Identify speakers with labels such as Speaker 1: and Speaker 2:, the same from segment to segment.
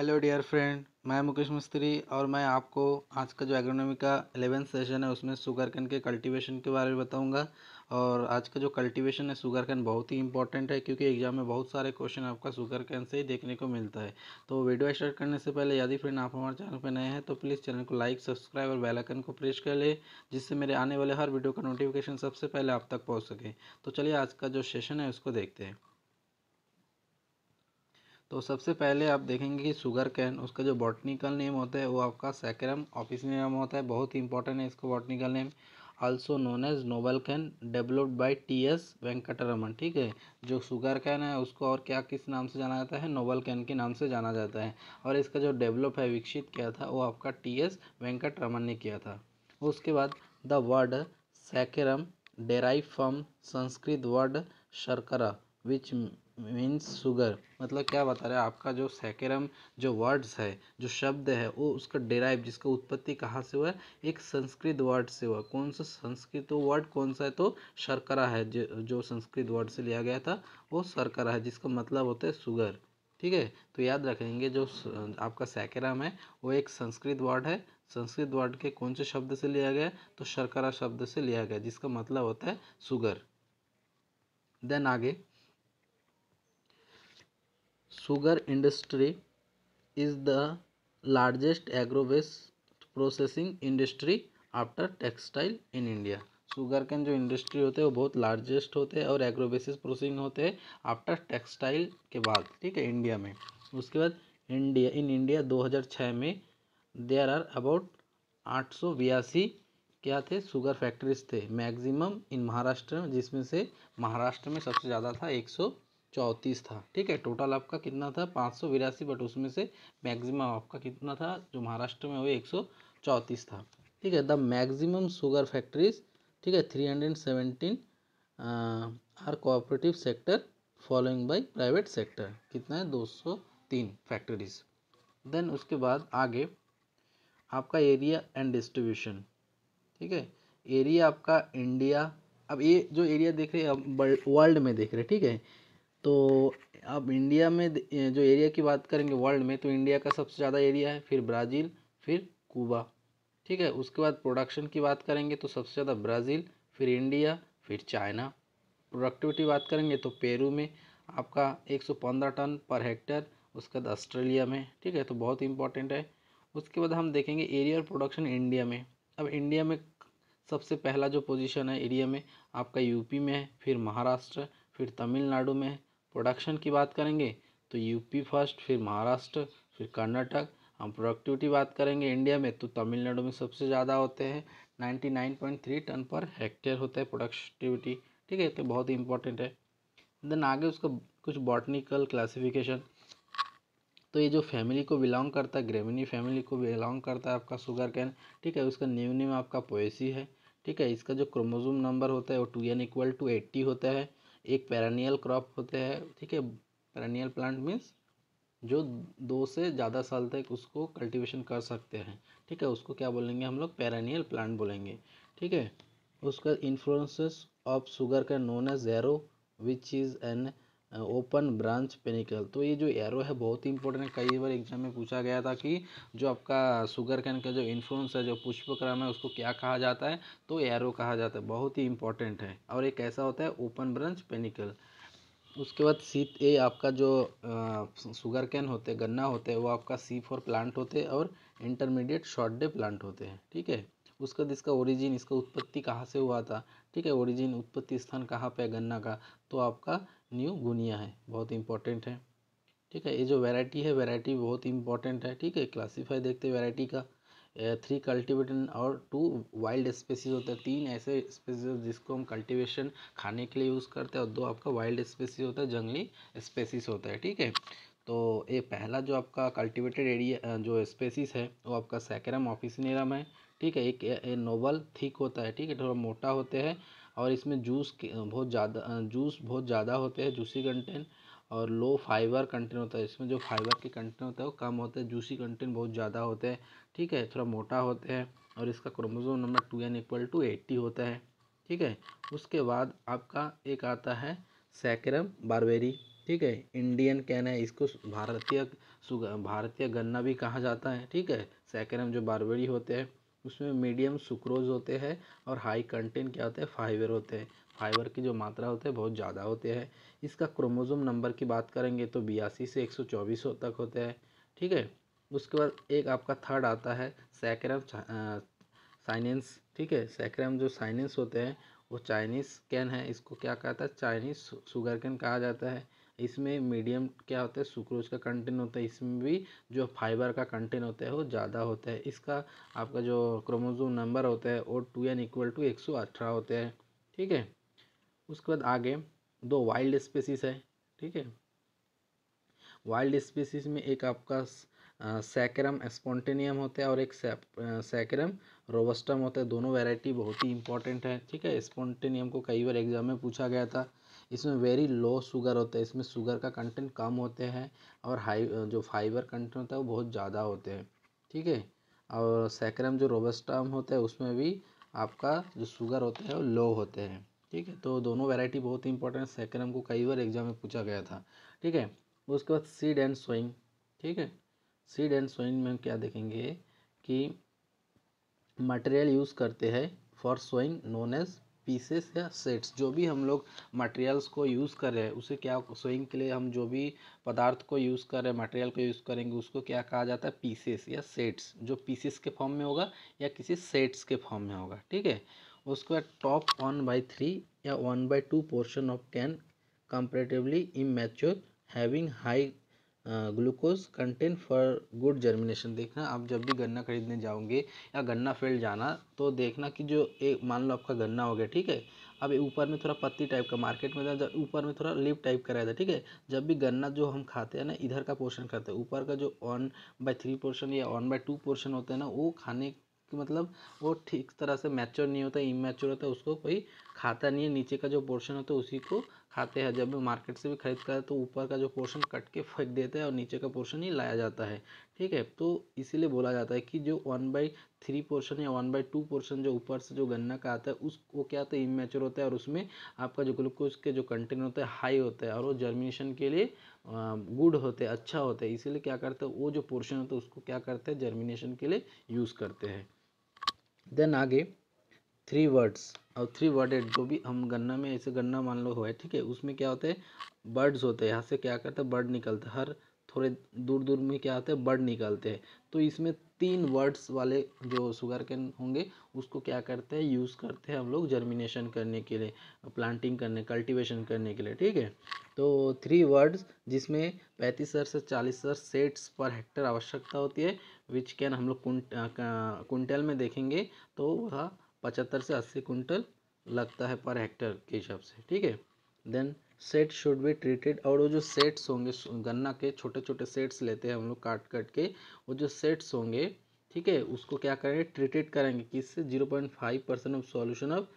Speaker 1: hello dear friend मैं मुकेश मिस्त्री और मैं आपको आज का जो एग्रोनॉमी का एलेवेंथ सेशन है उसमें शुगर कैन के कल्टीवेशन के बारे में बताऊंगा और आज का जो कल्टीवेशन है शुगर कैन बहुत ही इंपॉर्टेंट है क्योंकि एग्जाम में बहुत सारे क्वेश्चन आपका शुगर कैन से ही देखने को मिलता है तो वीडियो स्टार्ट करने से पहले यदि फ्रेंड आप हमारे चैनल पर नए हैं तो प्लीज़ चैनल को लाइक सब्सक्राइब और बेलाइकन को प्रेस कर ले जिससे मेरे आने वाले हर वीडियो का नोटिफिकेशन सबसे पहले आप तक पहुँच सके तो चलिए आज का जो सेशन है उसको देखते हैं तो सबसे पहले आप देखेंगे कि शुगर कैन उसका जो बॉटनिकल नेम होता है वो आपका सैक्रम ऑफिस नेम होता है बहुत ही इंपॉर्टेंट है इसको botanical name also known as noble cane developed by T S Venkataraman ठीक है जो शुगर कैन है उसको और क्या किस नाम से जाना जाता है नोबल कैन के नाम से जाना जाता है और इसका जो डेवलप है विकसित किया था वो आपका टी एस वेंकटरमन ने किया था उसके बाद the word saccharum derive from Sanskrit word sharkara which means sugar मतलब क्या बता रहे हैं आपका जो सैकेरम जो वर्ड्स है जो शब्द है वो उसका डेराइव जिसका उत्पत्ति कहाँ से हुआ है एक संस्कृत वर्ड से हुआ कौन सा संस्कृत वर्ड कौन सा है तो शर्करा है जो जो संस्कृत वर्ड से लिया गया था वो शर्करा है जिसका मतलब होता है शुगर ठीक है तो याद रखेंगे जो आपका सैकेरम है वो एक संस्कृत वर्ड है संस्कृत वर्ड के कौन से शब्द से लिया गया तो शर्करा शब्द से लिया गया जिसका मतलब होता है शुगर देन आगे sugar industry is the largest agro waste processing industry after textile in India sugar cane जो इंडस्ट्री होते हैं वो बहुत लार्जेस्ट होते हैं और एग्रो बेसिस प्रोसेसिंग होते हैं आफ्टर टेक्सटाइल के बाद ठीक है इंडिया में उसके बाद इंडिया इन इंडिया 2006 में देयर आर अबाउट आठ सौ बयासी क्या थे शुगर फैक्ट्रीज थे मैक्सिमम इन महाराष्ट्र जिसमें से महाराष्ट्र में सबसे ज़्यादा था एक सौ चौंतीस था ठीक है टोटल आपका कितना था पाँच सौ बिरासी बट उसमें से मैक्सिमम आपका कितना था जो महाराष्ट्र में हुए एक सौ चौंतीस था ठीक है द मैक्सिमम शुगर फैक्ट्रीज ठीक है three hundred seventeen are cooperative sector following by private sector कितना है दो सौ तीन फैक्ट्रीज देन उसके बाद आगे आपका एरिया एंड डिस्ट्रीब्यूशन ठीक है एरिया आपका इंडिया अब ये जो एरिया देख रहे हैं वर्ल्ड में देख रहे हैं ठीक है तो अब इंडिया में जो एरिया की बात करेंगे वर्ल्ड में तो इंडिया का सबसे ज़्यादा एरिया है फिर ब्राज़ील फिर कूबा ठीक है उसके बाद प्रोडक्शन की बात करेंगे तो सबसे ज़्यादा ब्राज़ील फिर इंडिया फिर चाइना प्रोडक्टिविटी बात करेंगे तो पेरू में आपका पंद्रह टन पर हेक्टर उसके बाद ऑस्ट्रेलिया में ठीक है तो बहुत इंपॉर्टेंट है उसके बाद हम देखेंगे एरिया और प्रोडक्शन इंडिया में अब इंडिया में सबसे पहला जो पोजीशन है एरिया में आपका यूपी में है फिर महाराष्ट्र फिर तमिलनाडु में है प्रोडक्शन की बात करेंगे तो यूपी फर्स्ट फिर महाराष्ट्र फिर कर्नाटक हम प्रोडक्टिविटी बात करेंगे इंडिया में तो तमिलनाडु में सबसे ज़्यादा होते हैं ninety nine point three ton per hectare होता है प्रोडक्टिविटी ठीक है तो बहुत ही इंपॉर्टेंट है देन आगे उसका कुछ बॉटनिकल क्लासिफिकेशन तो ये जो फैमिली को बिलोंग करता है ग्रेमिनी फैमिली को बिलोंग करता है आपका शुगर कैन ठीक है उसका न्यू नेम आपका पोएसी है ठीक है इसका जो क्रोमोजोम नंबर होता है वो two n equal to eighty होता है एक पैरानियल क्रॉप होते हैं ठीक है पैरानियल प्लांट मीन्स जो दो से ज़्यादा साल तक उसको कल्टीवेशन कर सकते हैं ठीक है उसको क्या बोलेंगे हम लोग पैरानियल प्लांट बोलेंगे ठीक है उसका इन्फ्लुएंसेस ऑफ शुगर का नोन है arrow which is an open branch panicle तो ये जो एरो है बहुत ही इंपॉर्टेंट है कई बार एग्जाम में पूछा गया था कि जो आपका शुगर कैन का जो इन्फ्लुएंस है जो पुष्पक्रम है उसको क्या कहा जाता है तो एरो कहा जाता है बहुत ही इंपॉर्टेंट है और एक ऐसा होता है ओपन ब्रांच पेनिकल उसके बाद सी ए आपका जो शुगर कैन होते गन्ना होते हैं वो आपका सी फोर प्लांट होते हैं और इंटरमीडिएट शॉर्ट डे प्लांट होते हैं ठीक है उसका तो इसका ओरिजिन इसका उत्पत्ति कहाँ से हुआ था ठीक है ओरिजिन उत्पत्ति स्थान कहाँ पे है गन्ना का तो आपका न्यू गुनिया है बहुत इंपॉर्टेंट है ठीक है ये जो वैरायटी है वैरायटी बहुत इंपॉर्टेंट है ठीक है क्लासीफाई देखते हैं वैरायटी का थ्री कल्टिवेटन और टू वाइल्ड स्पेसीज होता है तीन ऐसे स्पेसीज जिसको हम कल्टिवेशन खाने के लिए यूज़ करते हैं और दो आपका वाइल्ड स्पेसीज होता है जंगली स्पेसीज होता है ठीक है तो ये पहला जो आपका कल्टिवेटेड एरिया जो स्पेसीज है वो आपका सैकरम ऑफिसनेरम है ठीक है एक ए, ए, नोबल थिक होता है ठीक है थोड़ा मोटा होते हैं और इसमें जूस के बहुत ज़्यादा जूस बहुत ज़्यादा होते हैं जूसी कंटेंट और लो फाइबर कंटेंट होता है इसमें जो फाइबर के कंटेंट होता है वो कम होते हैं जूसी कंटेंट बहुत ज़्यादा होते हैं ठीक है थोड़ा मोटा होते हैं और इसका chromosome number two n equal to eighty होता है ठीक है उसके बाद आपका एक आता है सैक्रम बारबेरी ठीक है इंडियन कैन है इसको भारतीय भारतीय गन्ना भी कहा जाता है ठीक है सैक्रम जो बारबेरी होते हैं उसमें मीडियम सुक्रोज होते हैं और हाई कंटेंट क्या होते हैं फाइबर होते हैं फाइबर की जो मात्रा होती है बहुत ज़्यादा होते हैं इसका क्रोमोजोम नंबर की बात करेंगे तो बयासी से एक सौ तक होते हैं ठीक है उसके बाद एक आपका थर्ड आता है सैक्रम साइनेंस ठीक है सैक्रम जो साइनेंस होते हैं वो चाइनीज़ कैन है इसको क्या कहता है चाइनीज़ शुगर कैन कहा जाता है इसमें मीडियम क्या होता है सुक्रोज का कंटेंट होता है इसमें भी जो फाइबर का कंटेंट होता है वो ज़्यादा होता है इसका आपका जो क्रोमोजोम नंबर होता है वो टू एन इक्वल टू एक सौ अठारह होता है ठीक है उसके बाद आगे दो वाइल्ड स्पेसिस है ठीक है वाइल्ड स्पीसीज में एक आपका सैक्रम स्पॉन्टेनियम होता है और एक सैक्रम रोबस्टम होता है दोनों वेराइटी बहुत ही इंपॉर्टेंट है ठीक है स्पॉन्टेनियम को कई बार एग्जाम में पूछा गया था इसमें वेरी लो शुगर होता है इसमें शुगर का कंटेंट कम होते हैं और हाई जो फाइबर कंटेंट होता है वो बहुत ज़्यादा होते हैं ठीक है और सैक्रम जो रोबस्टाम होता है उसमें भी आपका जो शुगर होता है वो लो होते हैं ठीक है तो दोनों वेराइटी बहुत ही इंपॉर्टेंट सैक्रम को कई बार एग्जाम में पूछा गया था ठीक है उसके बाद सीड एंड सोइंग ठीक है सीड एंड सोइंग में हम क्या देखेंगे कि मटेरियल यूज़ करते हैं for sowing known as pieces या सेट्स जो भी हम लोग मटेरियल्स को यूज़ कर रहे हैं उसे क्या सोइंग के लिए हम जो भी पदार्थ को यूज़ कर रहे हैं मटेरियल को यूज़ करेंगे उसको क्या कहा जाता है पीसेस या सेट्स जो पीसेस के फॉर्म में होगा या किसी सेट्स के फॉर्म में होगा ठीक है उसके बाद टॉप वन बाई थ्री या one by two portion of cane comparatively immature having high glucose content for good germination देखना आप जब भी गन्ना खरीदने जाओगे या गन्ना फील्ड जाना तो देखना कि जो एक मान लो आपका गन्ना हो गया ठीक है अब ऊपर में थोड़ा पत्ती टाइप का मार्केट में जब ऊपर में थोड़ा लिप टाइप का रहता है ठीक है जब भी गन्ना जो हम खाते हैं ना इधर का पोर्शन खाते हैं ऊपर का जो ऑन बाय थ्री पोर्शन या ऑन बाय टू पोर्शन होता है ना वो खाने कि मतलब वो ठीक तरह से मैच्योर नहीं होता इमेच्योर होता है उसको कोई खाता नहीं है नीचे का जो पोर्शन होता है उसी को खाते हैं जब मार्केट से भी खरीदता है तो ऊपर का जो पोर्शन कट के फेंक देते हैं और नीचे का पोर्शन ही लाया जाता है ठीक है तो इसीलिए बोला जाता है कि जो वन बाई थ्री पोर्शन या वन बाई टू पोर्शन जो ऊपर से जो गन्ना का आता है उसको क्या होता है इमेचोर होता है और उसमें आपका जो ग्लूकोज के जो कंटेंट होता है हाई होता है और वो जर्मिनेशन के लिए गुड होते हैं अच्छा होता है इसीलिए क्या करते हैं वो जो पोर्शन होता है उसको क्या करते हैं जर्मिनेशन के लिए यूज़ करते हैं देन आगे थ्री वर्ड्स और थ्री वर्डेड जो भी हम गन्ना में ऐसे गन्ना मान लो हुआ ठीक है उसमें क्या होता है बर्ड्स होते हैं यहाँ से क्या करते हैं बर्ड निकलते हैं हर थोड़े दूर दूर में क्या होता हैं बर्ड निकलते हैं तो इसमें तीन वर्ड्स वाले जो शुगर कैन होंगे उसको क्या करते हैं यूज़ करते हैं हम लोग जर्मिनेशन करने के लिए प्लांटिंग करने कल्टीवेशन करने के लिए ठीक है तो थ्री वर्ड्स जिसमें पैंतीस हज़ार से चालीस हज़ार सेट्स पर हेक्टर आवश्यकता होती है विच कैन हम लोग कुंटल में देखेंगे तो वह पचहत्तर से अस्सी कुंटल लगता है पर हेक्टर के हिसाब से ठीक है then set should be treated और वो जो सेट्स होंगे गन्ना के छोटे छोटे सेट्स लेते हैं हम लोग काट काट के वो जो सेट्स होंगे ठीक है उसको क्या करेंगे ट्रीटेड करेंगे किससे zero point five percent of solution of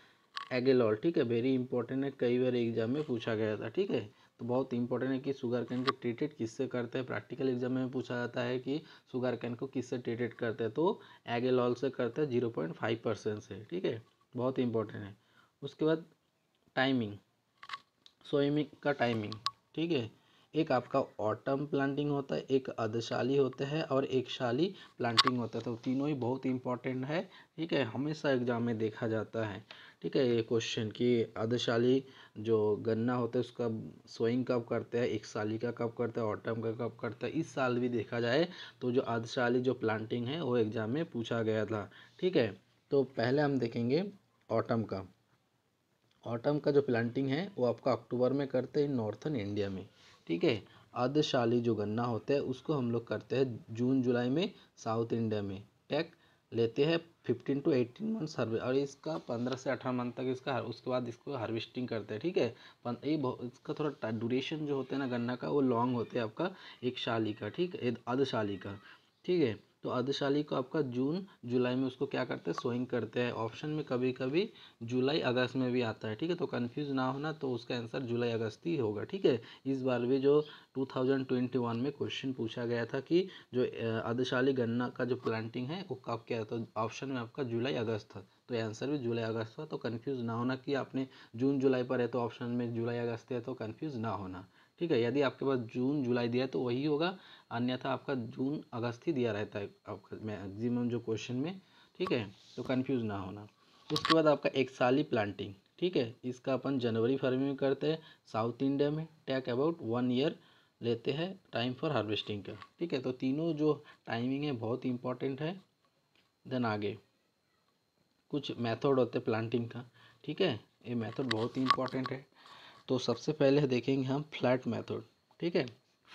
Speaker 1: Agallol ठीक है वेरी इंपॉर्टेंट है कई बार एग्जाम में पूछा गया था ठीक है तो बहुत इंपॉर्टेंट है कि शुगर कैन को ट्रीटेड किससे करते हैं प्रैक्टिकल एग्जाम में पूछा जाता है कि शुगर कैन को किससे ट्रीटेड करते हैं तो एगेलॉल से करते हैं जीरो पॉइंट फाइव परसेंट से ठीक है बहुत इंपॉर्टेंट है उसके बाद टाइमिंग सोएमिक का टाइमिंग ठीक है एक आपका ऑटम प्लांटिंग होता है एक अधशाली होता है और एक शाली प्लांटिंग होता है तो तीनों ही बहुत इंपॉर्टेंट है ठीक है हमेशा एग्जाम में देखा जाता है ठीक है ये क्वेश्चन कि अर्धशाली जो गन्ना होता है उसका सोइंग कब करते हैं एक साली का कब करते हैं ऑटम का कब करते हैं इस साल भी देखा जाए तो जो अधशाली जो प्लांटिंग है वो एग्ज़ाम में पूछा गया था ठीक है तो पहले हम देखेंगे ऑटम का ऑटम का जो प्लांटिंग है वो आपका अक्टूबर में करते हैं नॉर्थन इंडिया में ठीक है अधशाली जो गन्ना होता है उसको हम लोग करते हैं जून जुलाई में साउथ इंडिया में ठीक लेते हैं fifteen to eighteen month survey और इसका पंद्रह से अठारह मंथ तक इसका उसके बाद इसको हार्वेस्टिंग करते हैं ठीक है ये इसका थोड़ा ड्यूरेशन जो होता है ना गन्ना का वो लॉन्ग होता है आपका एक शाली का ठीक है अधशाली का ठीक है तो अधशाली को आपका जून जुलाई में उसको क्या करते हैं सोइंग करते हैं ऑप्शन में कभी कभी जुलाई अगस्त में भी आता है ठीक है तो कन्फ्यूज ना होना तो उसका आंसर जुलाई अगस्त ही होगा ठीक है इस बार भी जो 2021 में क्वेश्चन पूछा गया था कि जो आदिशाली गन्ना का जो प्लांटिंग है वो कब क्या था ऑप्शन तो में आपका जुलाई अगस्त था तो आंसर भी जुलाई अगस्त था तो कन्फ्यूज़ ना होना कि आपने जून जुलाई पर है तो ऑप्शन में जुलाई अगस्त है तो कन्फ्यूज़ ना होना ठीक है यदि आपके पास जून जुलाई दिया है तो वही होगा अन्यथा आपका जून अगस्त ही दिया रहता है आपका मैक्सिमम जो क्वेश्चन में ठीक है तो कन्फ्यूज़ ना होना उसके बाद आपका एक साली प्लांटिंग ठीक है इसका अपन जनवरी फरवरी में करते हैं साउथ इंडिया में टैक अबाउट वन ईयर लेते हैं टाइम फॉर हार्वेस्टिंग का ठीक है तो तीनों जो टाइमिंग है बहुत इंपॉर्टेंट है देन आगे कुछ मेथड होते हैं प्लांटिंग का ठीक है ये मेथड बहुत ही इंपॉर्टेंट है तो सबसे पहले देखेंगे हम फ्लैट मेथड ठीक है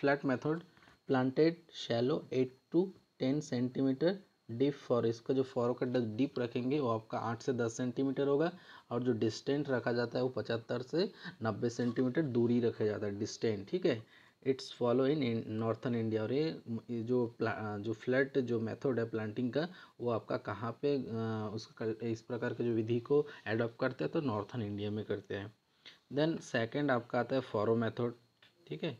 Speaker 1: flat method planted shallow eight to ten centimetre deep for इसका जो फॉरो का डीप रखेंगे वो आपका आठ से दस सेंटीमीटर होगा और जो डिस्टेंट रखा जाता है वो पचहत्तर से नब्बे सेंटीमीटर दूरी रखा जाता है डिस्टेंट ठीक है it's follow in northern India और ये जो जो फ्लैट जो मेथड है प्लांटिंग का वो आपका कहाँ पे उस इस प्रकार के जो विधि को एडॉप्ट करते हैं तो नॉर्थन इंडिया में करते हैं देन सेकंड आपका आता है फॉरो मेथड ठीक है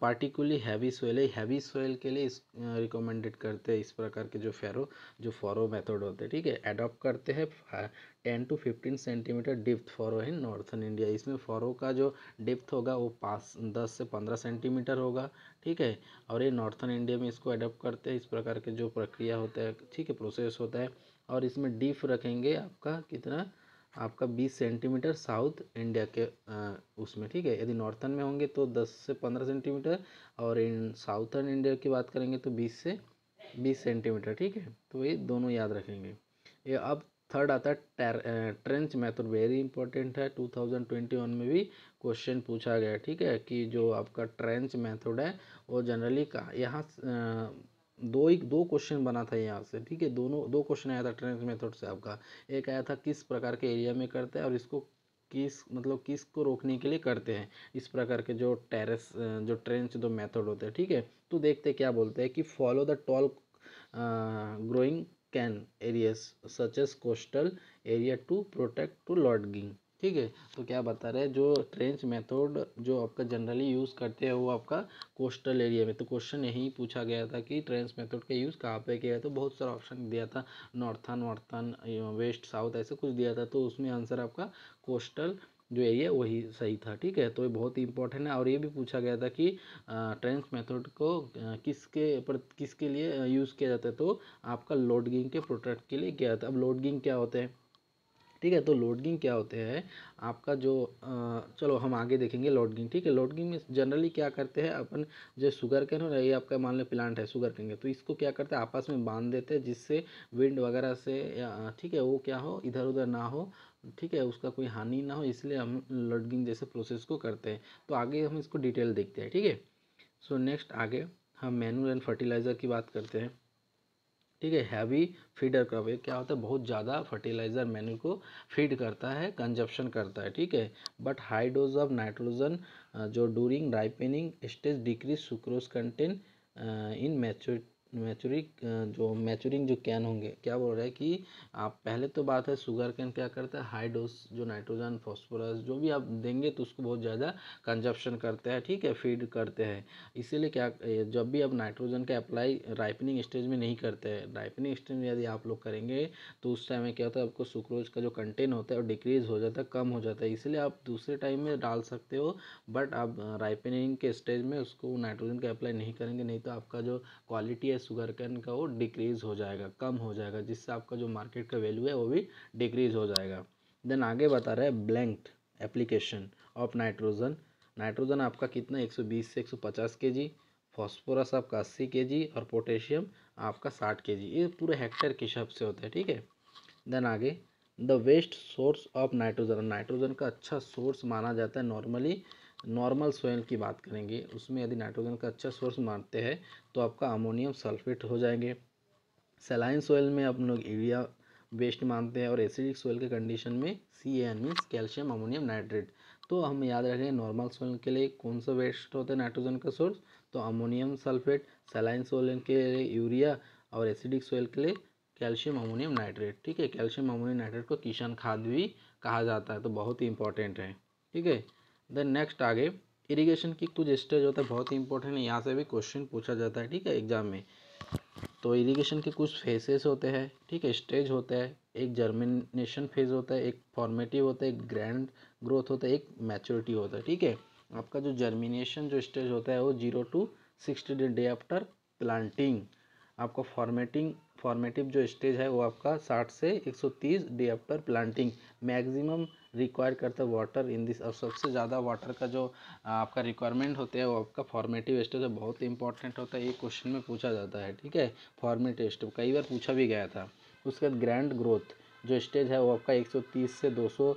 Speaker 1: पार्टिकुलरली हैवी सोइल है हैवी सोइल के लिए इस रिकमेंडेड करते हैं इस प्रकार के जो फेरो जो फॉरो मेथड होते हैं ठीक है एडॉप्ट करते हैं ten to fifteen centimetre depth furrow in northern India इसमें फॉरो का जो डिप्थ होगा वो पाँच दस से पंद्रह सेंटीमीटर होगा ठीक है और ये नॉर्थन इंडिया में इसको एडॉप्ट करते हैं इस प्रकार के जो प्रक्रिया होता है ठीक है प्रोसेस होता है और इसमें डिप रखेंगे आपका कितना आपका 20 सेंटीमीटर साउथ इंडिया के उसमें ठीक है यदि नॉर्थन में होंगे तो 10 से 15 सेंटीमीटर और इन साउथर्न इंडिया की बात करेंगे तो 20 से 20 सेंटीमीटर ठीक है तो ये दोनों याद रखेंगे ये अब थर्ड आता है ट्रेंच मेथड वेरी इंपॉर्टेंट है 2021 में भी क्वेश्चन पूछा गया ठीक है कि जो आपका ट्रेंच मैथड है वो जनरली का यहाँ दो ही दो क्वेश्चन बना था यहाँ से ठीक है दोनों दो क्वेश्चन आया था ट्रेंस मेथड से आपका एक आया था किस प्रकार के एरिया में करते हैं और इसको किस मतलब किस को रोकने के लिए करते हैं इस प्रकार के जो टेरेस जो ट्रेंच जो मेथड होते हैं ठीक है तो देखते क्या बोलते हैं कि follow the tall growing cane areas such as coastal area to protect to lodging ठीक है तो क्या बता रहे हैं जो ट्रेंच मेथड जो आपका जनरली यूज़ करते हैं वो आपका कोस्टल एरिया में तो क्वेश्चन यही पूछा गया था कि ट्रेंच मेथड का यूज़ कहाँ पे किया है तो बहुत सारा ऑप्शन दिया था नॉर्थन वॉर्थन वेस्ट साउथ ऐसे कुछ दिया था तो उसमें आंसर आपका कोस्टल जो एरिया वही सही था ठीक है तो ये बहुत ही इंपॉर्टेंट है और ये भी पूछा गया था कि ट्रेंस मेथड को किसके पर किसके लिए यूज़ किया जाता है तो आपका लोडगिंग के प्रोटेक्ट के लिए किया जाता है अब लोडगिंग क्या होते हैं ठीक है तो लोडगिंग क्या होते हैं आपका जो चलो हम आगे देखेंगे लोडगिंग ठीक है लोडगिंग में जनरली क्या करते हैं अपन जो शुगर कैन हो ये आपका मान लो प्लांट है शुगर कैन तो इसको क्या करते हैं आपस में बांध देते हैं जिससे विंड वगैरह से ठीक है वो क्या हो इधर उधर ना हो ठीक है उसका कोई हानि ना हो इसलिए हम लोडगिंग जैसे प्रोसेस को करते हैं तो आगे हम इसको डिटेल देखते हैं ठीक है सो नेक्स्ट आगे हम मैनूर एंड फर्टिलाइज़र की बात करते हैं ठीक है हैवी फीडर क्रॉप ये क्या होता है बहुत ज़्यादा फर्टिलाइज़र मेन्यू को फीड करता है कंजप्शन करता है ठीक है but high dose of nitrogen जो during ripening stage decrease sucrose content in mature मैचुरिक जो मैचुरिंग जो कैन होंगे क्या बोल रहा है कि आप पहले तो बात है शुगर कैन क्या करता है हाई डोज जो नाइट्रोजन फॉस्फोरस जो भी आप देंगे तो उसको बहुत ज़्यादा कंजप्शन करते हैं ठीक है फीड करते हैं इसीलिए क्या जब भी आप नाइट्रोजन का अप्लाई राइपनिंग स्टेज में नहीं करते हैं राइपनिंग स्टेज में यदि आप लोग करेंगे तो उस टाइम में क्या होता है आपको सुक्रोज का जो कंटेन होता है वो डिक्रीज हो जाता है कम हो जाता है इसलिए आप दूसरे टाइम में डाल सकते हो बट आप राइपनिंग के स्टेज में उसको नाइट्रोजन का अप्लाई नहीं करेंगे नहीं तो आपका जो क्वालिटी ये शुगर कैन का वो डिक्रीज़ हो जाएगा कम हो जाएगा जिससे आपका जो मार्केट का वैल्यू है वो भी डिक्रीज़ हो जाएगा देन आगे बता रहा है blanked application of nitrogen nitrogen आपका कितना 120 से 150 केजी फास्फोरस आपका 80 केजी और पोटेशियम आपका 60 केजी ये पूरे हेक्टेयर के हिसाब से होता है ठीक है देन आगे the best source of nitrogen nitrogen का अच्छा सोर्स माना जाता है नॉर्मली नॉर्मल सोयल की बात करेंगे उसमें यदि नाइट्रोजन का अच्छा सोर्स मानते हैं तो आपका अमोनियम सल्फेट हो जाएंगे सेलाइन सोयल में अपन लोग यूरिया वेस्ट मानते हैं और एसिडिक सोयल के कंडीशन में C N means calcium ammonium nitrate तो हम याद रखें नॉर्मल सोयल के लिए कौन सा वेस्ट होता है नाइट्रोजन का सोर्स तो अमोनियम सल्फेट सेलाइन सोयल के लिए यूरिया और एसिडिक सोयल के लिए कैल्शियम अमोनियम नाइट्रेट ठीक है कैल्शियम अमोनियम नाइट्रेट को किशन खाद भी कहा जाता है तो बहुत ही इंपॉर्टेंट है ठीक है देन नेक्स्ट आगे इरिगेशन की कुछ स्टेज होता है बहुत ही इंपॉर्टेंट है यहाँ से भी क्वेश्चन पूछा जाता है ठीक है एग्जाम में तो इरिगेशन के कुछ फेसेस होते हैं ठीक है स्टेज होता है एक जर्मिनेशन फेज होता है एक फॉर्मेटिव होता है एक ग्रैंड ग्रोथ होता है एक मैच्योरिटी होता है ठीक है आपका जो जर्मिनेशन जो स्टेज होता है वो zero to sixty day after planting आपका फॉर्मेटिंग फॉर्मेटिव जो स्टेज है वो आपका 60 से 130 day after planting maximum require करता है वाटर इन दिस और सबसे ज़्यादा वाटर का जो आपका रिक्वायरमेंट होता है वो आपका फॉर्मेटिव स्टेज है बहुत इंपॉर्टेंट होता है ये क्वेश्चन में पूछा जाता है ठीक है फॉर्मेटिव स्टेज कई बार पूछा भी गया था उसके बाद ग्रैंड ग्रोथ जो स्टेज है वो आपका एक से दो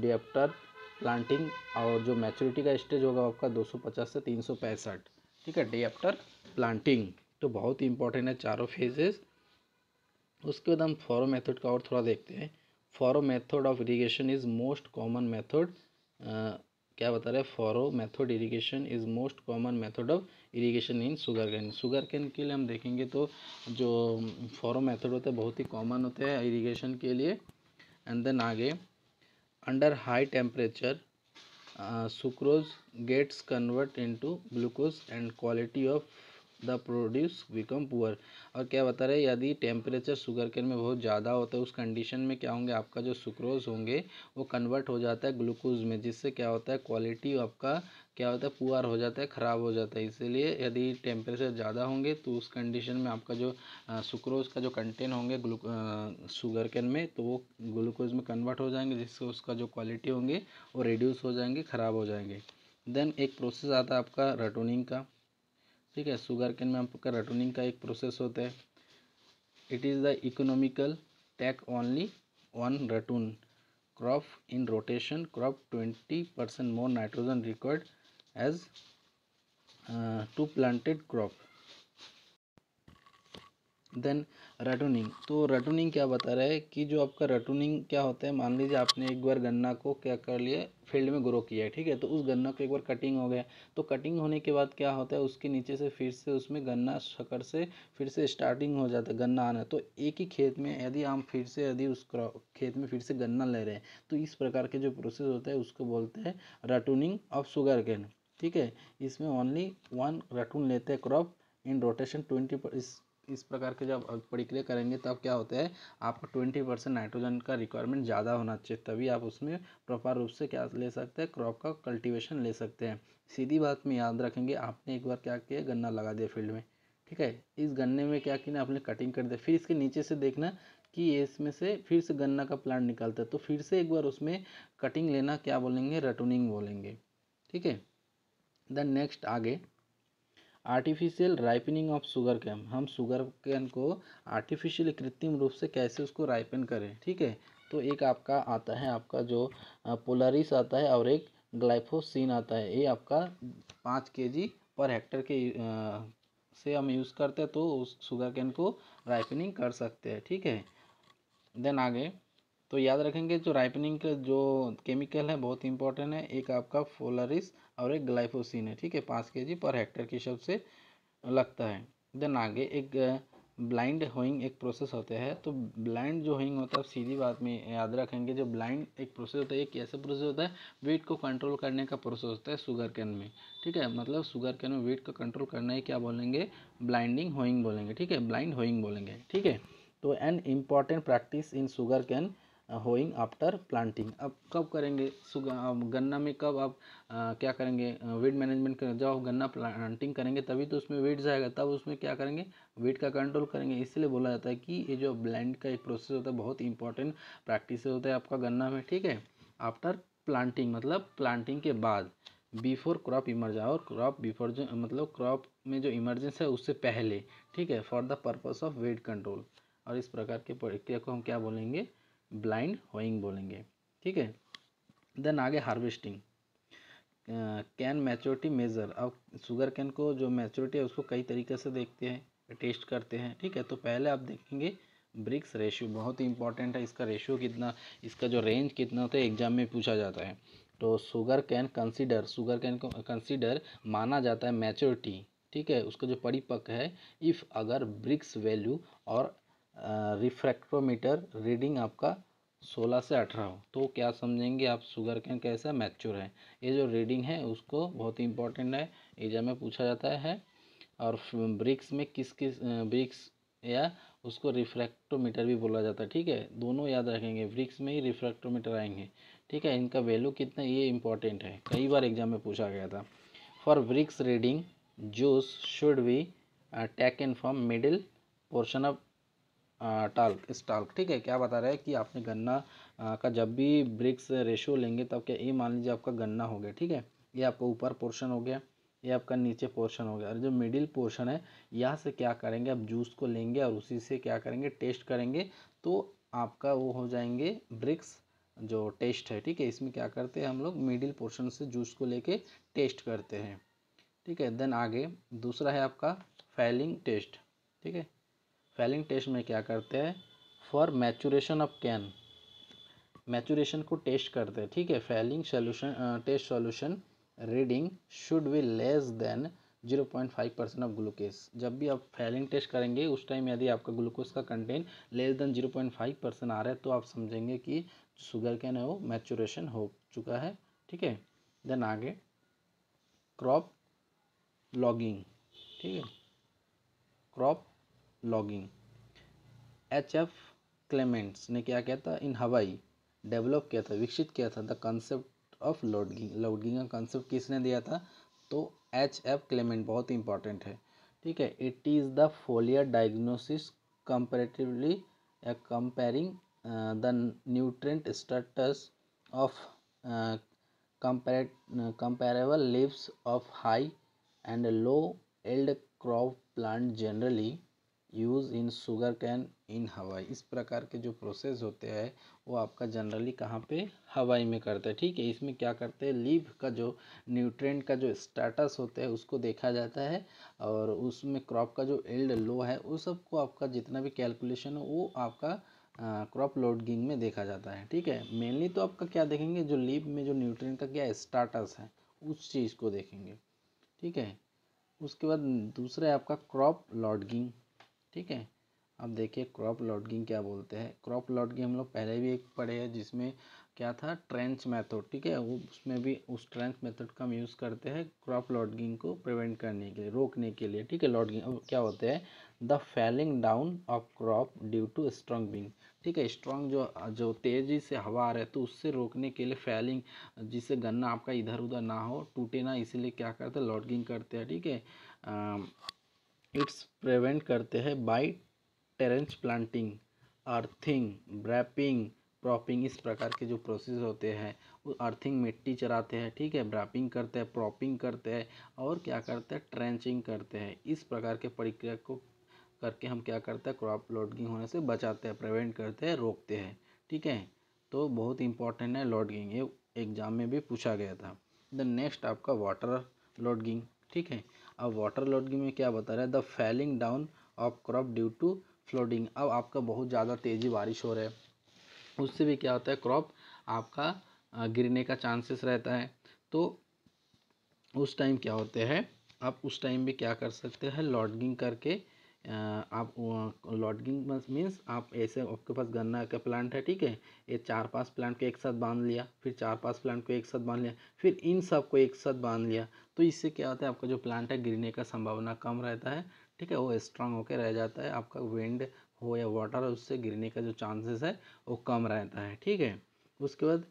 Speaker 1: डे आफ्टर प्लांटिंग और जो मैच्योरिटी का स्टेज होगा आपका दो से तीन ठीक है डे आफ्टर प्लांटिंग तो बहुत ही इंपॉर्टेंट है चारों फेजेस उसके बाद हम फॉरो मेथड का और थोड़ा देखते हैं furrow method of irrigation is most common method क्या बता रहे हैं furrow method irrigation is most common method of irrigation in sugar cane sugar cane के लिए हम देखेंगे तो जो फॉरो मेथड होते हैं बहुत ही कॉमन होते हैं इरीगेशन के लिए एंड देन आगे under high temperature sucrose gets convert into glucose and quality of the produce become poor और क्या बता रहे यदि टेम्परेचर शुगर केन में बहुत ज़्यादा होता है उस कंडीशन में क्या होंगे आपका जो सुक्रोज होंगे वो कन्वर्ट हो जाता है ग्लूकोज में जिससे क्या होता है क्वालिटी आपका क्या होता है पुअर हो जाता है ख़राब हो जाता है इसीलिए यदि टेम्परेचर ज़्यादा होंगे तो उस कंडीशन में आपका जो सुक्रोज का जो कंटेंट होंगे शुगर केन में तो वो ग्लूकोज में कन्वर्ट हो जाएंगे जिससे उसका जो क्वालिटी होंगे वो रिड्यूस हो जाएंगे ख़राब हो जाएंगे देन एक प्रोसेस आता है आपका रटोनिंग का ठीक है शुगर कैन में आपका रटूनिंग का एक प्रोसेस होता है it is the economical take only on ratoon crop in rotation crop twenty percent more nitrogen required as to planted crop then ratooning तो रटूनिंग क्या बता रहा है कि जो आपका रटूनिंग क्या होता है मान लीजिए आपने एक बार गन्ना को क्या कर लिया फील्ड में ग्रो किया है ठीक है तो उस गन्ना को एक बार कटिंग हो गया तो कटिंग होने के बाद क्या होता है उसके नीचे से फिर से उसमें गन्ना शकर से फिर से स्टार्टिंग हो जाता है गन्ना आना तो एक ही खेत में यदि हम फिर से यदि उस खेत में फिर से गन्ना ले रहे हैं तो इस प्रकार के जो प्रोसेस होता है उसको बोलते हैं रटूनिंग ऑफ शुगर कैन ठीक है इसमें ओनली वन रटून लेते हैं क्रॉप इन रोटेशन ट्वेंटी इस इस प्रकार के जब प्रक्रिया करेंगे तब क्या होता है आपको ट्वेंटी परसेंट नाइट्रोजन का रिक्वायरमेंट ज़्यादा होना चाहिए तभी आप उसमें प्रॉपर रूप से क्या ले सकते हैं क्रॉप का कल्टिवेशन ले सकते हैं सीधी बात में याद रखेंगे आपने एक बार क्या किया गन्ना लगा दिया फील्ड में ठीक है इस गन्ने में क्या किया आपने कटिंग कर दिया फिर इसके नीचे से देखना कि इसमें से फिर से गन्ना का प्लांट निकलता है तो फिर से एक बार उसमें कटिंग लेना क्या बोलेंगे रटूनिंग बोलेंगे ठीक है देन नेक्स्ट आगे artificial ripening of sugar cane हम शुगर कैन को आर्टिफिशियल कृत्रिम रूप से कैसे उसको राइपन करें ठीक है तो एक आपका आता है आपका जो पोलरिस आता है और एक ग्लाइफोसिन आता है ये आपका पाँच के जी पर हेक्टर के आ, से हम यूज़ करते हैं तो उस शुगर कैन को राइपनिंग कर सकते हैं ठीक है देन आगे तो याद रखेंगे जो राइपनिंग का जो केमिकल है बहुत इंपॉर्टेंट है एक आपका फोलरिस और एक ग्लाइफोसिन है ठीक है पाँच के जी पर हेक्टर के हिसाब से लगता है देन आगे एक ब्लाइंड होइंग एक प्रोसेस होता है तो ब्लाइंड जो होइंग होता है सीधी बात में याद रखेंगे जो ब्लाइंड एक प्रोसेस होता है एक ऐसा प्रोसेस होता है वेट को कंट्रोल करने का प्रोसेस होता है शुगर कैन में ठीक है मतलब शुगर कैन में वेट को कंट्रोल करना है क्या बोलेंगे ब्लाइंडिंग होइंग बोलेंगे ठीक है ब्लाइंड होइंग बोलेंगे ठीक है तो an important practice in sugar cane hoeing after planting अब कब करेंगे गन्ना में कब आप आ, क्या करेंगे वेट मैनेजमेंट करें जब आप गन्ना प्लांटिंग करेंगे तभी तो उसमें वेट जाएगा तब उसमें क्या करेंगे वेट का कंट्रोल करेंगे इसलिए बोला जाता है कि ये जो ब्लैंड का एक प्रोसेस होता है बहुत इंपॉर्टेंट प्रैक्टिस होता है आपका गन्ना में ठीक है आफ्टर प्लांटिंग मतलब प्लांटिंग के बाद बिफोर क्रॉप इमर्जा और क्रॉप बिफोर जो मतलब क्रॉप में जो इमरजेंस है उससे पहले ठीक है for the purpose of weed control और इस प्रकार के प्रक्रिया को हम क्या बोलेंगे ब्लाइंड होइंग बोलेंगे ठीक है देन आगे हार्वेस्टिंग कैन मैच्योरिटी मेज़र अब शुगर कैन को जो मैच्योरिटी है उसको कई तरीके से देखते हैं टेस्ट करते हैं ठीक है तो पहले आप देखेंगे ब्रिक्स रेशियो बहुत ही इंपॉर्टेंट है इसका रेशियो कितना इसका जो रेंज कितना होता है एग्जाम में पूछा जाता है तो sugar cane consider sugar cane को कंसीडर माना जाता है मैच्योरिटी ठीक है उसका जो परिपक्व है इफ़ अगर ब्रिक्स वैल्यू और रिफ्रैक्टोमीटर रीडिंग आपका 16 से 18 हो तो क्या समझेंगे आप शुगर कैन कैसे मैच्योर है ये जो रीडिंग है उसको बहुत ही इंपॉर्टेंट है एग्जाम में पूछा जाता है और ब्रिक्स में किस किस ब्रिक्स या उसको रिफ्रैक्टोमीटर भी बोला जाता है ठीक है दोनों याद रखेंगे ब्रिक्स में ही रिफ्रैक्टोमीटर आएंगे ठीक है इनका वैल्यू कितना ये इंपॉर्टेंट है कई बार एग्जाम में पूछा गया था for brix reading juice should be taken from middle portion of टाल्क इस टाल्क ठीक है क्या बता रहा है कि आपने गन्ना का जब भी ब्रिक्स रेशो लेंगे तब क्या ये मान लीजिए आपका गन्ना हो गया ठीक है ये आपका ऊपर पोर्शन हो गया ये आपका नीचे पोर्शन हो गया और जो मिडिल पोर्शन है यहाँ से क्या करेंगे आप जूस को लेंगे और उसी से क्या करेंगे टेस्ट करेंगे तो आपका वो हो जाएंगे ब्रिक्स जो टेस्ट है ठीक है इसमें क्या करते हैं हम लोग मिडिल पोर्शन से जूस को लेके टेस्ट करते हैं ठीक है देन आगे दूसरा है आपका फैलिंग टेस्ट ठीक है फेलिंग टेस्ट में क्या करते हैं for maturation of cane maturation को टेस्ट करते हैं ठीक है Fehling solution test solution reading should be less than zero point five percent of glucose जब भी आप फेलिंग टेस्ट करेंगे उस टाइम यदि आपका ग्लूकोज का content less than zero point five percent आ रहा है तो आप समझेंगे कि शुगर कैन है वो मैचुरेशन हो चुका है ठीक है देन आगे क्रॉप लॉगिंग ठीक है crop lodging H F Clements ने क्या किया था इन हवाई डेवलप किया था विकसित किया था the concept of lodging lodging का कंसेप्ट किसने दिया था तो एच एफ क्लेमेंट बहुत इंपॉर्टेंट है ठीक है it is the foliar diagnosis comparatively comparing the nutrient status of comparable leaves of high and low yield crop plant generally use in sugar cane in Hawaii इस प्रकार के जो process होते हैं वो आपका जनरली कहाँ पे हवाई में करते हैं ठीक है इसमें क्या करते हैं लीव का जो न्यूट्रेंट का जो स्टेटस होता है उसको देखा जाता है और उसमें क्रॉप का जो एल्ड लो है वो सबको आपका जितना भी कैलकुलेशन हो वो आपका क्रॉप लोडिंग में देखा जाता है ठीक है मेनली तो आपका क्या देखेंगे जो लीव में जो न्यूट्रेंट का क्या स्टाटस है उस चीज़ को देखेंगे ठीक है उसके बाद दूसरा है आपका क्रॉप लॉडगिंग ठीक है अब देखिए क्रॉप लॉडगिंग क्या बोलते हैं क्रॉप लॉडगिंग हम लोग पहले भी एक पढ़े हैं जिसमें क्या था ट्रेंच मेथड ठीक है वो उसमें भी उस ट्रेंच मेथड का हम यूज़ करते हैं क्रॉप लॉडगिंग को प्रिवेंट करने के लिए रोकने के लिए ठीक है लॉडगिंग अब क्या होते हैं the falling down of crop due to strong बिंग ठीक है स्ट्रॉन्ग जो जो तेज़ी से हवा आ रहा है तो उससे रोकने के लिए फैलिंग जिससे गन्ना आपका इधर उधर ना हो टूटे ना इसीलिए क्या करते हैं लॉडगिंग करते हैं ठीक है इट्स प्रिवेंट करते हैं by trench planting earthing wrapping propping इस प्रकार के जो प्रोसेस होते हैं वो अर्थिंग मिट्टी चराते हैं ठीक है ब्रैपिंग करते हैं प्रॉपिंग करते हैं और क्या करते हैं ट्रेंचिंग करते हैं इस प्रकार के प्रक्रिया को करके हम क्या करते हैं क्रॉप लॉडगिंग होने से बचाते हैं प्रिवेंट करते हैं रोकते हैं ठीक है तो बहुत इंपॉर्टेंट है लॉडगिंग ये एग्जाम में भी पूछा गया था द नेक्स्ट आपका वाटर लॉडगिंग ठीक है अब वाटर लोडिंग में क्या बता रहा है the falling down of crop due to flooding अब आपका बहुत ज़्यादा तेज़ी बारिश हो रहा है उससे भी क्या होता है क्रॉप आपका गिरने का चांसेस रहता है तो उस टाइम क्या होते हैं आप उस टाइम भी क्या कर सकते हैं लॉडगिंग करके आप लॉडगिंग मीन्स आप ऐसे आपके पास गन्ना का प्लांट है ठीक है ये चार पांच प्लांट को एक साथ बांध लिया फिर चार पांच प्लांट को एक साथ बांध लिया फिर इन सब को एक साथ बांध लिया तो इससे क्या होता है आपका जो प्लांट है गिरने का संभावना कम रहता है ठीक है वो स्ट्रांग होकर रह जाता है आपका विंड हो या वाटर उससे गिरने का जो चांसेस है वो कम रहता है ठीक है उसके बाद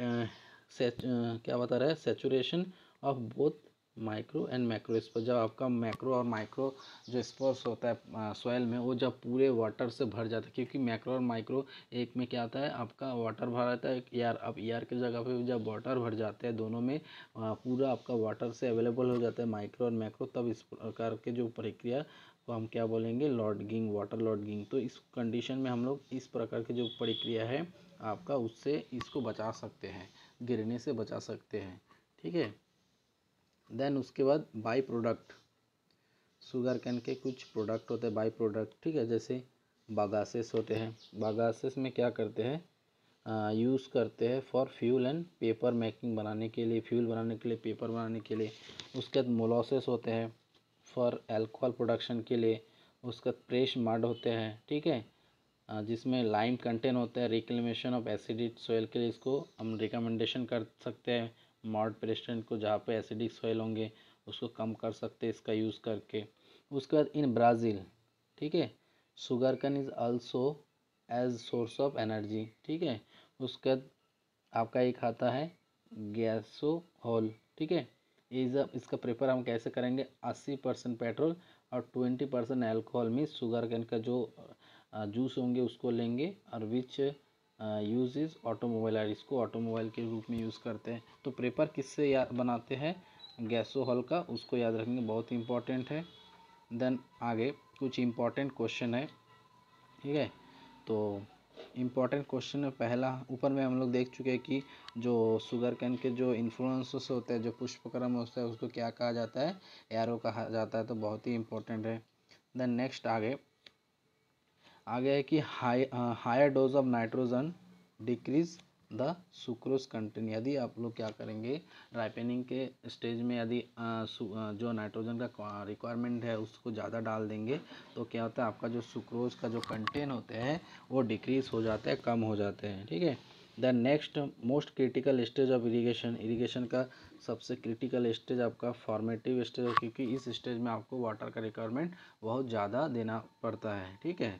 Speaker 1: क्या बता रहा है saturation of both micro and macro spores जब आपका मैक्रो और माइक्रो जो स्पोर्स होता है सॉयल में वो जब पूरे वाटर से भर जाता है क्योंकि मैक्रो और माइक्रो एक में क्या आता है आपका वाटर भर रहता है यार अब यार की जगह पे जब वाटर भर जाते हैं दोनों में पूरा आपका वाटर से अवेलेबल हो जाता है माइक्रो और मैक्रो तब इस प्रकार के जो प्रक्रिया को हम क्या बोलेंगे लॉडगिंग वाटर लॉडगिंग तो इस कंडीशन में हम लोग इस प्रकार की जो प्रक्रिया है आपका उससे इसको बचा सकते हैं गिरने से बचा सकते हैं ठीक है देन उसके बाद बाई प्रोडक्ट शुगर कैन के कुछ प्रोडक्ट होते हैं बाई प्रोडक्ट ठीक है जैसे बागासेस होते हैं बागासेस में क्या करते हैं यूज़ करते हैं for fuel and paper making बनाने के लिए फ्यूल बनाने के लिए पेपर बनाने के लिए उसके बाद मोलोसेस होते हैं फॉर एल्कोहल प्रोडक्शन के लिए उसके बाद प्रेश मड होते हैं ठीक है जिसमें लाइम कंटेन होता है रिक्लेमेशन ऑफ एसिडिट सोयल के लिए इसको हम रिकमेंडेशन कर सकते हैं मॉड प्रेस्टेंट को जहाँ पे एसिडिक सॉइल होंगे उसको कम कर सकते हैं इसका यूज़ करके उसके बाद इन ब्राज़ील ठीक है sugar cane is also as source of energy ठीक है उसके बाद आपका एक आता है हॉल ठीक है इज इसका प्रेफर हम कैसे करेंगे अस्सी परसेंट पेट्रोल और ट्वेंटी परसेंट एल्कोहल में शुगर कैन का जो जूस होंगे उसको लेंगे और which use is automobile are इसको ऑटोमोबाइल के रूप में यूज़ करते हैं तो प्रेपर किससे बनाते हैं हॉल का उसको याद रखेंगे बहुत इम्पॉर्टेंट है देन आगे कुछ इम्पॉर्टेंट क्वेश्चन है ठीक है तो इम्पॉर्टेंट क्वेश्चन है पहला ऊपर में हम लोग देख चुके हैं कि जो शुगर कैन के जो इन्फ्लुएंसस होते हैं जो पुष्पक्रम होता है उसको क्या कहा जाता है एरो कहा जाता है तो बहुत ही इम्पोर्टेंट है देन नेक्स्ट आगे आगे है कि high higher dose of nitrogen decrease the sucrose content यदि आप लोग क्या करेंगे राइपेनिंग के स्टेज में यदि जो नाइट्रोजन का रिक्वायरमेंट है उसको ज़्यादा डाल देंगे तो क्या होता है आपका जो सुक्रोज का जो कंटेंट होते हैं वो डिक्रीज हो जाता है कम हो जाते हैं ठीक है the next most critical stage of irrigation irrigation का सबसे क्रिटिकल स्टेज आपका फॉर्मेटिव स्टेज क्योंकि इस स्टेज में आपको वाटर का रिक्वायरमेंट बहुत ज़्यादा देना पड़ता है ठीक है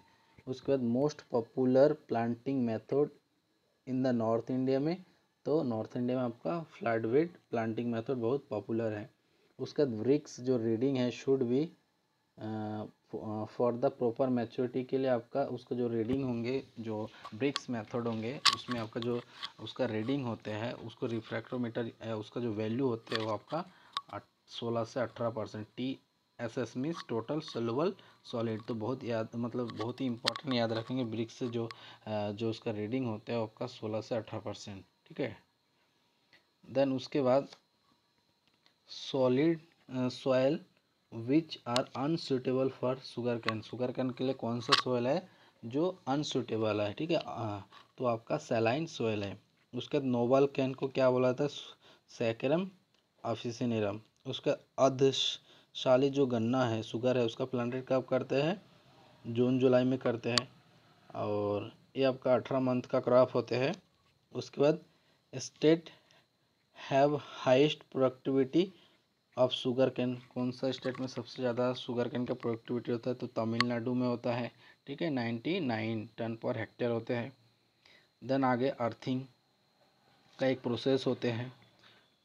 Speaker 1: उसके बाद most popular planting method in the North India में तो नॉर्थ इंडिया में आपका फ्लड वेड प्लांटिंग मेथड बहुत पॉपुलर है उसके बाद ब्रिक्स जो रीडिंग है शुड भी फॉर द प्रॉपर मैच्योरिटी के लिए आपका उसका जो रीडिंग होंगे जो ब्रिक्स मेथड होंगे उसमें आपका जो उसका रीडिंग होते हैं उसको रिफ्रैक्टोमीटर उसका जो वैल्यू होते हैं वो आपका सोलह से अठारह percent T S S means total soluble solid तो बहुत याद मतलब बहुत ही इंपॉर्टेंट याद रखेंगे ब्रिक्स से जो जो उसका रीडिंग होता है आपका सोलह से अठारह परसेंट ठीक है देन उसके बाद solid soil which are unsuitable for sugar cane sugar cane के लिए कौन सा सोयल है जो अनसुटेबल है ठीक है तो आपका सेलाइन सोयल है उसके बाद नोबल कैन को क्या बोला था सैकरम ऑफिसिनेरम उसका अध शाली जो गन्ना है शुगर है उसका प्लांटेड कब करते हैं जून जुलाई में करते हैं और ये आपका अठारह मंथ का क्रॉप होते हैं उसके बाद state have highest productivity of sugar cane कौन सा स्टेट में सबसे ज़्यादा शुगर कैन का प्रोडक्टिविटी होता है तो तमिलनाडु में होता है ठीक है ninety nine tonne per hectare होते हैं देन आगे अर्थिंग का एक प्रोसेस होते हैं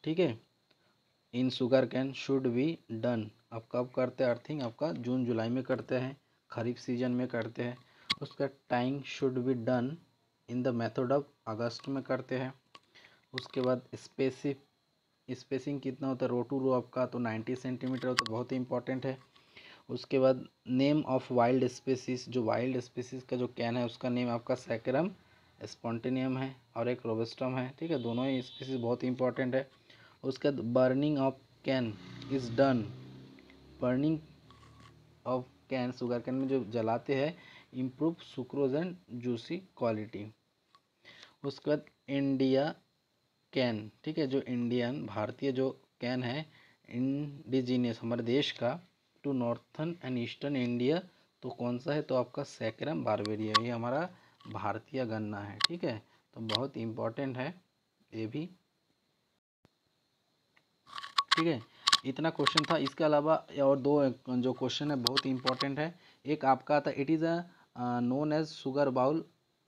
Speaker 1: ठीक है in sugar cane should be done आप कब करते हैं अर्थिंग आपका जून जुलाई में करते हैं खरीफ सीजन में करते हैं उसका time should be done in the method of August में करते हैं उसके बाद स्पेसिफ स्पेसिंग कितना होता है रो टू रो आपका तो नाइन्टी सेंटीमीटर होता तो बहुत ही इंपॉर्टेंट है उसके बाद नेम ऑफ वाइल्ड स्पेसिस जो वाइल्ड स्पेसिस का जो कैन है उसका नेम आपका सैक्रम स्पॉन्टेनियम है और एक रोबेस्टम है ठीक है दोनों ही स्पेसिस बहुत ही इंपॉर्टेंट है उसके बाद burning of cane is done burning of cane sugar cane में जो जलाते हैं improve sucrose and juicy quality उसके बाद इंडिया कैन ठीक है जो इंडियन भारतीय जो कैन है इंडिजीनियस हमारे देश का to northern and eastern India तो कौन सा है तो आपका सैक्रम बारबेरिया ये हमारा भारतीय गन्ना है ठीक है तो बहुत इम्पॉर्टेंट है ये भी ठीक है इतना क्वेश्चन था इसके अलावा और दो जो क्वेश्चन है बहुत ही इंपॉर्टेंट है एक आपका था it is a known as sugar bowl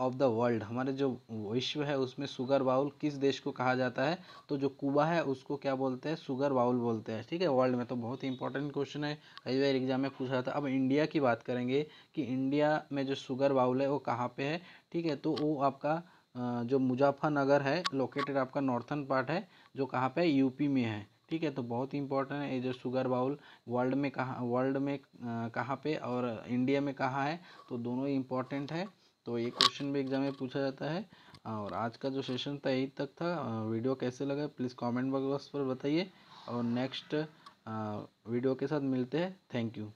Speaker 1: of the world हमारे जो विश्व है उसमें सुगर बाउल किस देश को कहा जाता है तो जो कुबा है उसको क्या बोलते हैं सुगर बाउल बोलते हैं ठीक है वर्ल्ड में तो बहुत ही इंपॉर्टेंट क्वेश्चन है कई बार एग्जाम में पूछा जाता है अब इंडिया की बात करेंगे कि इंडिया में जो सुगर बाउल है वो कहाँ पे है ठीक है तो वो आपका uh, जो मुजफ्फरनगर है लोकेटेड आपका नॉर्थन पार्ट है जो कहाँ पर यूपी में है ठीक है तो बहुत ही इंपॉर्टेंट है जो शुगर बाउल वर्ल्ड में कहाँ वर्ल्ड में कहाँ पे और इंडिया में कहाँ है तो दोनों ही इंपॉर्टेंट है तो ये क्वेश्चन भी एग्जाम में पूछा जाता है और आज का जो सेशन था यही तक था वीडियो कैसे लगा प्लीज़ कॉमेंट बॉक्स पर बताइए और नेक्स्ट वीडियो के साथ मिलते हैं थैंक यू